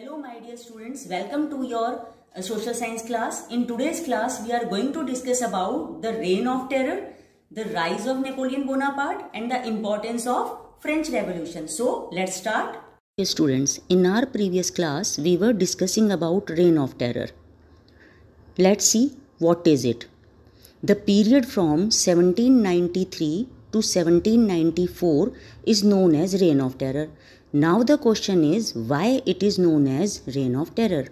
Hello my dear students, welcome to your uh, social science class. In today's class, we are going to discuss about the reign of terror, the rise of Napoleon Bonaparte and the importance of French Revolution. So, let's start. students, in our previous class, we were discussing about reign of terror. Let's see what is it. The period from 1793 to 1794 is known as reign of terror now the question is why it is known as Reign of Terror?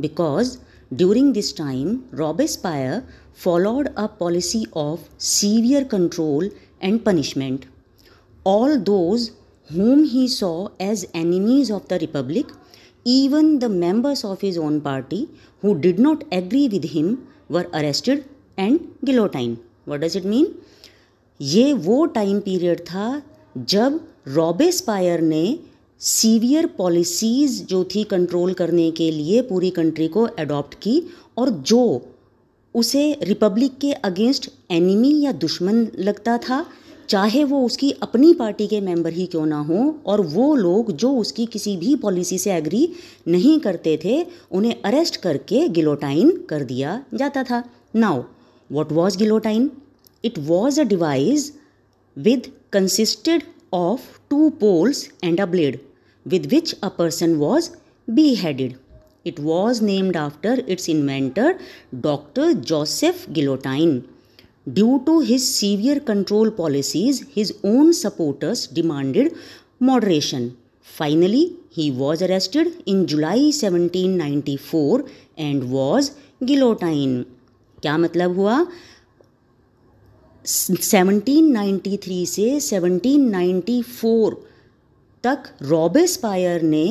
Because during this time, Robespierre followed a policy of severe control and punishment. All those whom he saw as enemies of the Republic, even the members of his own party who did not agree with him, were arrested and guillotined. What does it mean? ये वो time period था जब रॉबेस्पायर ने severe policies जो थी control करने के लिए पूरी कंट्री को अडॉप्ट की और जो उसे रिपब्लिक के अगेंस्ट एनिमी या दुश्मन लगता था चाहे वो उसकी अपनी पार्टी के मेंबर ही क्यों ना हो और वो लोग जो उसकी किसी भी पॉलिसी से एग्री नहीं करते थे उन्हें अरेस्ट करके गिलोटाइन कर दिया जाता था now what was guillotine it was a device with consisted of two poles and a blade, with which a person was beheaded. It was named after its inventor, Dr. Joseph Guillotin. Due to his severe control policies, his own supporters demanded moderation. Finally, he was arrested in July 1794 and was guillotined. क्या मतलब हुआ 1793 से 1794 तक रॉबिस pier ने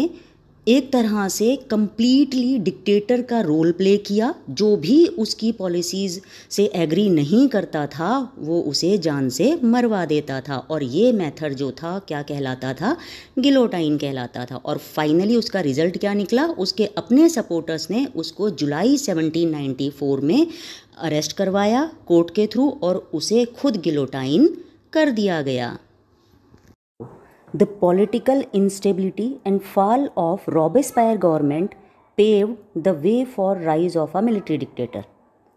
एक तरह से completely dictator का रोल प्ले किया जो भी उसकी पॉलिसीज़ से एग्री नहीं करता था वो उसे जान से मरवा देता था और ये मेथड जो था क्या कहलाता था गिलोटाइन कहलाता था और फाइनली उसका रिज़ल्ट क्या निकला उसके अपने सपोर्टर्स ने उसको जुलाई 1794 में अरेस्ट करवाया कोर्ट के थ्रू और उसे खुद गिलोटाइन कर दिया गया The political instability and fall of Robespierre government paved the way for rise of a military dictator.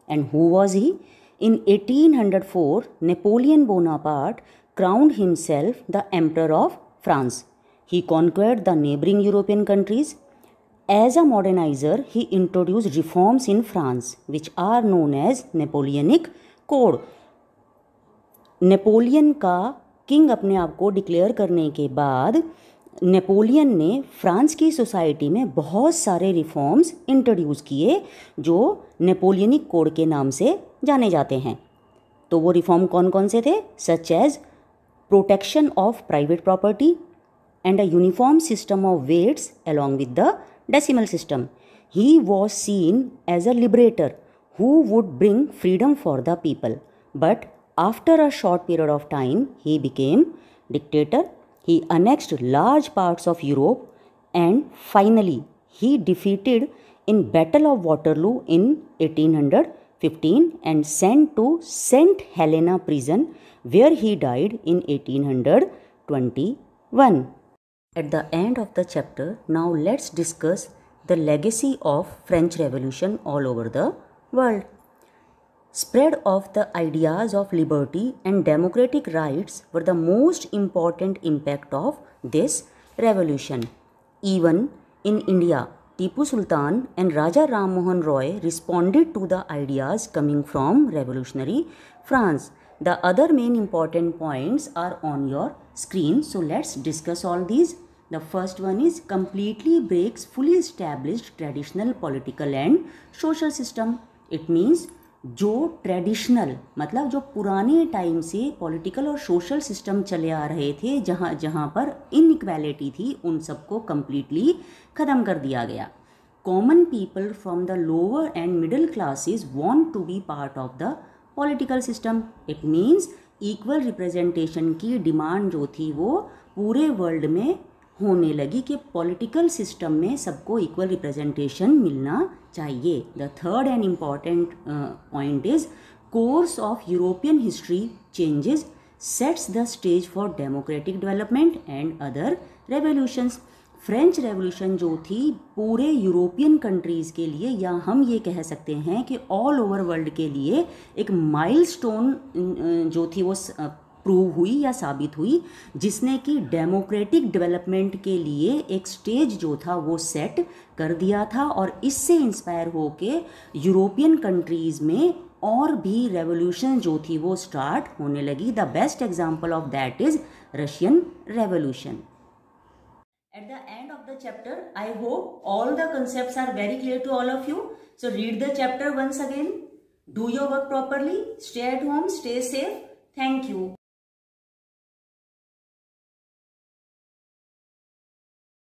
And who was he? In 1804, Napoleon Bonaparte crowned himself the Emperor of France. He conquered the neighboring European countries. As a modernizer, he introduced reforms in France, which are known as Napoleonic Code. Napoleon का king अपने आप को declare करने के बाद Napoleon ने France की society में बहुत सारे रिफॉर्म्स इंट्रोड्यूस किए जो नेपोलियनिक कोड के नाम से जाने जाते हैं तो वो रिफॉर्म कौन कौन से थे such as protection of private property and a uniform system of weights along with the decimal system he was seen as a liberator who would bring freedom for the people but After a short period of time, he became dictator. He annexed large parts of Europe and finally he defeated in Battle of Waterloo in 1815 and sent to St Helena prison where he died in 1821. At the end of the chapter, now let's discuss the legacy of French Revolution all over the world spread of the ideas of liberty and democratic rights were the most important impact of this revolution. Even in India, Tipu Sultan and Raja Ram Mohan Roy responded to the ideas coming from revolutionary France. The other main important points are on your screen. So let's discuss all these. The first one is completely breaks fully established traditional political and social system. It means जो traditional मतलब जो पुराने time से political और social system चले आ रहे थे जहाँ जहाँ पर इनक्वालिटी थी उन सबको कम्प्लीटली ख़त्म कर दिया गया common people from the lower and middle classes want to be part of the political system it means equal representation की डिमांड जो थी वो पूरे वर्ल्ड में होने लगी कि पॉलिटिकल सिस्टम में सबको इक्वल रिप्रेजेंटेशन मिलना चाहिए the third and important point is course of European history changes sets the stage for democratic development and other revolutions French revolution जो थी पूरे यूरोपियन कंट्रीज़ के लिए या हम ये कह सकते हैं कि ऑल ओवर वर्ल्ड के लिए एक माइल uh, जो थी वो uh, प्रूव हुई या साबित हुई जिसने कि डेमोक्रेटिक डेवलपमेंट के लिए एक स्टेज जो था वो सेट कर दिया था और इससे इंस्पायर हो के यूरोपियन कंट्रीज़ में और भी रेवोल्यूशन जो थी वो स्टार्ट होने लगी the best example of that is Russian revolution at the end of the chapter I hope all the concept are very clear to all of you so read the chapter once again do your work properly stay at home stay safe thank you